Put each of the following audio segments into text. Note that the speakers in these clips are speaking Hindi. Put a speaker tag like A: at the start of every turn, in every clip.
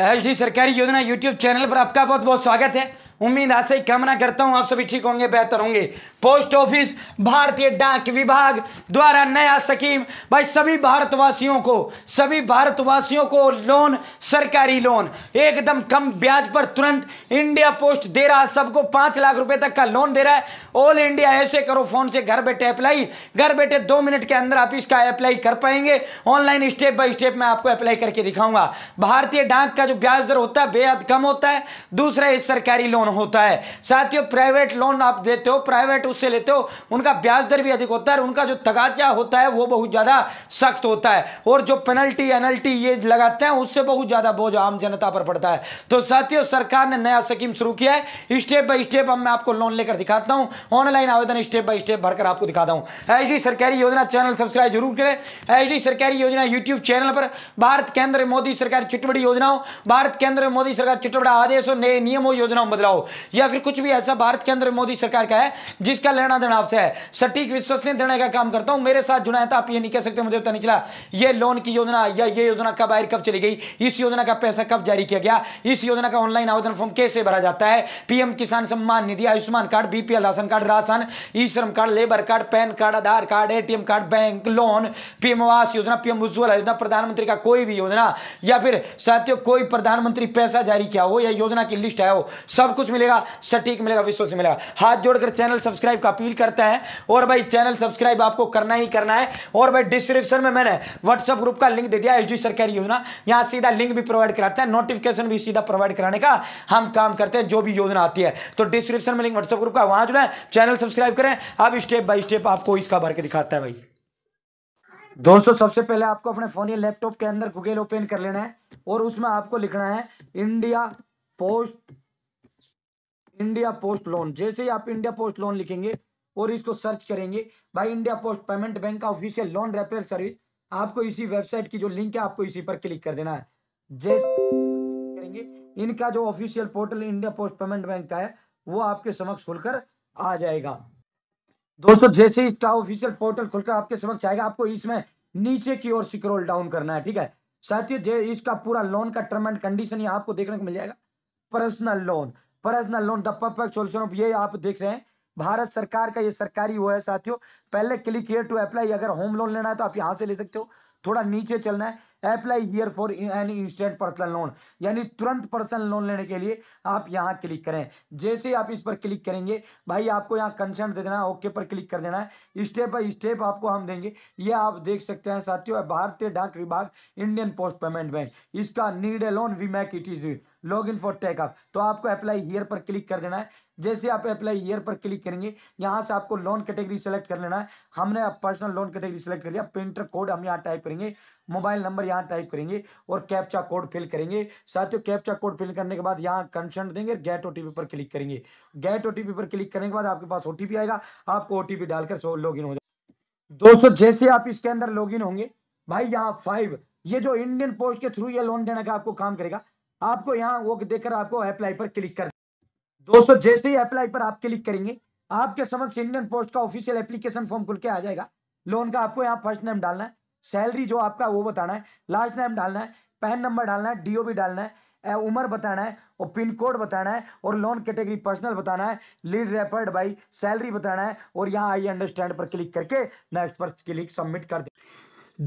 A: एच डी सरकारी योजना यूट्यूब चैनल पर आपका बहुत बहुत स्वागत है उम्मीद आशा से कामना करता हूँ आप सभी ठीक होंगे बेहतर होंगे पोस्ट ऑफिस भारतीय डाक विभाग द्वारा नया स्कीम भाई सभी भारतवासियों को सभी भारतवासियों को लोन सरकारी लोन एकदम कम ब्याज पर तुरंत इंडिया पोस्ट दे रहा सबको पाँच लाख रुपए तक का लोन दे रहा है ऑल इंडिया ऐसे करो फोन से घर बैठे अप्लाई घर बैठे दो मिनट के अंदर आप इसका अप्लाई कर पाएंगे ऑनलाइन स्टेप बाई स्टेप मैं आपको अप्लाई करके दिखाऊंगा भारतीय डाक का जो ब्याज दर होता है बेहद कम होता है दूसरा ये सरकारी लोन होता है साथियों प्राइवेट लोन आप देते हो प्राइवेट उससे लेते हो उनका ब्याज दर भी अधिक होता है और उनका जो तगाजा होता है वो बहुत ज़्यादा सख्त होता है और जो पेनल्टी एनल्टी ये लगाते हैं उससे बहुत ज़्यादा बोझ आम जनता पर पड़ता है तो साथियों सरकार ने नया स्कीम शुरू किया है स्टेप बाई स्टेप अब मैं आपको लोन लेकर दिखाता हूँ ऑनलाइन आवेदन स्टेप बाई स्टेप भरकर आपको दिखाता हूँ एच सरकारी योजना चैनल सब्सक्राइब जरूर करें एच सरकारी योजना यूट्यूब चैनल पर भारत केंद्र मोदी सरकार चुटबड़ी योजनाओं भारत केंद्र मोदी सरकार चुटबड़ा आदेश और नए नियमों योजनाओं बदलाओ या फिर कुछ भी ऐसा भारत के अंदर मोदी सरकार का है जिसका लेना देना आपसे है सटीक विश्वसनीय देने का काम करता हूं मेरे साथ जुड़ा था तो आप ये नहीं कह सकते मुझे पता नहीं चला ये लोन की योजना या ये योजना कब आई कब चली गई इस योजना का पैसा कब जारी किया गया इस योजना का ऑनलाइन आवेदन फॉर्म कैसे भरा जाता है PM Kisan Samman Nidhi Ayushman card BPL ration card ration e Shram card labour card PAN card Aadhaar card ATM card bank loan PM Awas Yojana PM Ujjwala योजना प्रधानमंत्री का कोई भी योजना या फिर साथियों कोई प्रधानमंत्री पैसा जारी किया हो या योजना की लिस्ट आया हो सब कुछ कुछ मिलेगा सटीक मिलेगा विश्व से मिलेगा हाथ जोड़कर चैनल सब्सक्राइब का अपील करते हैं और भाई चैनल सब्सक्राइब आपको करना ही करना है और भाई डिस्क्रिप्शन में मैंने व्हाट्सअप ग्रुप का लिंक दे दिया एच सरकारी योजना यहाँ सीधा लिंक भी प्रोवाइड कराते हैं नोटिफिकेशन भी सीधा प्रोवाइड कराने का हम काम करते हैं जो भी योजना आती है तो डिस्क्रिप्शन में लिंक व्हाट्सअप ग्रुप का वहाँ जुड़ा चैनल सब्सक्राइब करें अब स्टेप बाई स्टेप आपको इसका भर के दिखाता है भाई दोस्तों सबसे पहले आपको अपने फोन या लैपटॉप के अंदर गूगल ओपन कर लेना है और उसमें आपको लिखना है India post India post loan जैसे ही आप इंडिया पोस्ट लोन लिखेंगे और इसको सर्च करेंगे भाई इंडिया पोस्ट पेमेंट बैंक का ऑफिशियल लोन रेफरल सर्विस आपको इसी वेबसाइट की जो लिंक है आपको इसी पर क्लिक कर देना है जैसे करेंगे इनका जो official portal India post payment bank का है वो आपके समक्ष खुलकर आ जाएगा दोस्तों जैसे इसका ऑफिशियल पोर्टल खुलकर आपके समक्ष आएगा आपको इसमें नीचे की ओर सिक्रोल डाउन करना है ठीक है साथ ही इसका पूरा लोन का टर्म एंड कंडीशन आपको देखने को मिल जाएगा personal loan personal loan the perfect solution of ये आप देख रहे हैं भारत सरकार का ये सरकारी वो है साथियों पहले क्लिक हियर टू अप्लाई अगर होम लोन लेना है तो आप यहाँ से ले सकते हो थोड़ा नीचे चलना है apply here for an instant personal loan यानी तुरंत पर्सनल लोन लेने के लिए आप यहाँ क्लिक करें जैसे आप इस पर क्लिक करेंगे भाई आपको यहाँ कंसेंट दे देना है ओके पर क्लिक कर देना है स्टेप बाय स्टेप आपको हम देंगे ये आप देख सकते हैं साथियों भारतीय डाक विभाग इंडियन पोस्ट पेमेंट बैंक इसका need a loan we make it is log in for take up तो आपको अप्लाई हियर पर क्लिक कर देना है जैसे आप अप्लाई हियर पर क्लिक करेंगे यहाँ से आपको लोन कैटेगरी सेलेक्ट कर लेना है हमने अब पर्सनल लोन कैटेगरी सेलेक्ट कर लिया प्रिंटर कोड हम यहाँ टाइप करेंगे मोबाइल नंबर यहाँ टाइप करेंगे और कैप्चा कोड फिल करेंगे साथियों कैप्चा कोड फिल करने के बाद यहाँ कंसर्न देंगे गेट ओटीपी पर क्लिक करेंगे गेट ओटीपी पर क्लिक करने के बाद आपके पास ओटीपी आएगा आपको ओटीपी डालकर लॉग इन हो जाए दोस्तों जैसे आप इसके अंदर लॉग होंगे भाई यहाँ फाइव ये जो इंडियन पोस्ट के थ्रू ये लोन देने का आपको काम करेगा आपको यहाँ वो देखकर आपको अप्लाई पर क्लिक कर दोस्तों जैसे ही अप्लाई पर आप क्लिक करेंगे आपके समक्ष इंडियन पोस्ट का ऑफिशियल एप्लीकेशन फॉर्म खुल के आ जाएगा लोन का आपको यहाँ फर्स्ट नेम डालना है सैलरी जो आपका वो बताना है लास्ट नेम डालना है पैन नंबर डालना है डीओबी डालना है उम्र बताना है और पिन कोड बताना है और लोन कैटेगरी पर्सनल बताना है लीड रेफर्ड बाई सैलरी बताना है और यहाँ आई अंडरस्टैंड पर क्लिक करके नेक्स्ट पर क्लिक सबमिट कर दे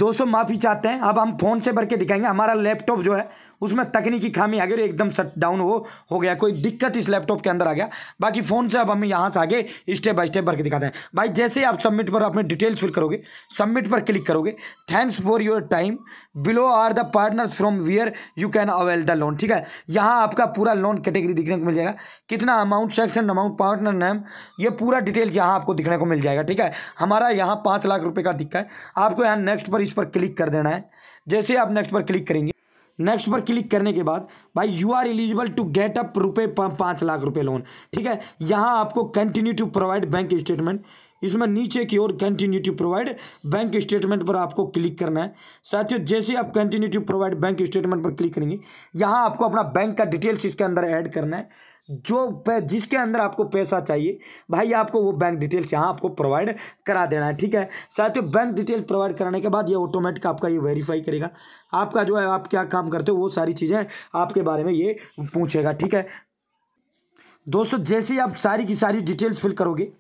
A: दोस्तों माफ़ी चाहते हैं अब हम फ़ोन से भर के दिखाएंगे हमारा लैपटॉप जो है उसमें तकनीकी खामी आ गई और एकदम शट डाउन हो हो गया कोई दिक्कत इस लैपटॉप के अंदर आ गया बाकी फ़ोन से अब हम यहाँ से आगे स्टेप बाय स्टेप भर के दिखाते हैं भाई जैसे आप सबमिट पर अपने डिटेल्स फिल करोगे सबमिट पर क्लिक करोगे thanks for your time below are the partner from where you can avail the loan ठीक है यहाँ आपका पूरा लोन कैटेगरी दिखने को मिल जाएगा कितना amount section amount partner name ये पूरा डिटेल्स यहाँ आपको दिखने को मिल जाएगा ठीक है हमारा यहाँ पाँच लाख रुपये का दिक्कत है आपको यहाँ नेक्स्ट पर इस पर क्लिक कर देना है जैसे आप नेक्स्ट पर क्लिक करेंगे नेक्स्ट पर क्लिक करने के बाद भाई you are eligible to get up रुपये पाँच लाख रुपए लोन ठीक है यहाँ आपको continue to provide bank statement इसमें नीचे की ओर continue to provide bank statement पर आपको क्लिक करना है साथियों जैसे आप continue to provide bank statement पर क्लिक करेंगे यहाँ आपको अपना बैंक का डिटेल्स इसके अंदर ऐड करना है जो जिसके अंदर आपको पैसा चाहिए भाई आपको वो बैंक डिटेल्स यहाँ आपको प्रोवाइड करा देना है ठीक है साथियों बैंक डिटेल प्रोवाइड कराने के बाद ये ऑटोमेटिक आपका ये वेरीफाई करेगा आपका जो है आप क्या काम करते हो वो सारी चीज़ें आपके बारे में ये पूछेगा ठीक है दोस्तों जैसे ही आप सारी की सारी डिटेल्स फिल करोगे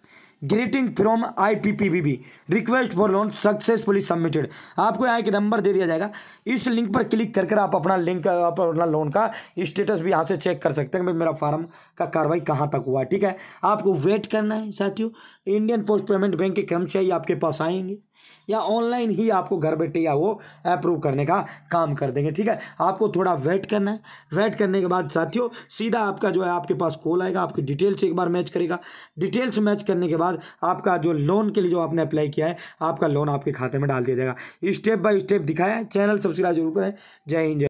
A: greeting from I P P B B request for loan successfully submitted आपको यहाँ एक नंबर दे दिया जाएगा इस लिंक पर क्लिक कर कर आप अपना लिंक आप अपना लोन का स्टेटस भी यहाँ से चेक कर सकते हैं भाई मेरा फार्म का कार्रवाई कहाँ तक हुआ ठीक है आपको वेट करना है साथियों इंडियन पोस्ट पेमेंट बैंक के कर्मचारी आपके पास आएंगे या ऑनलाइन ही आपको घर बैठे या वो अप्रूव करने का काम कर देंगे ठीक है आपको थोड़ा वेट करना है वेट करने के बाद साथियों सीधा आपका जो है आपके पास कॉल आएगा आपकी डिटेल्स एक बार मैच करेगा डिटेल्स मैच करने के बाद आपका जो लोन के लिए जो आपने अप्लाई किया है आपका लोन आपके खाते में डाल दिया जाएगा स्टेप बाय स्टेप दिखाया चैनल सब्सक्राइब जरूर करें जय हिंद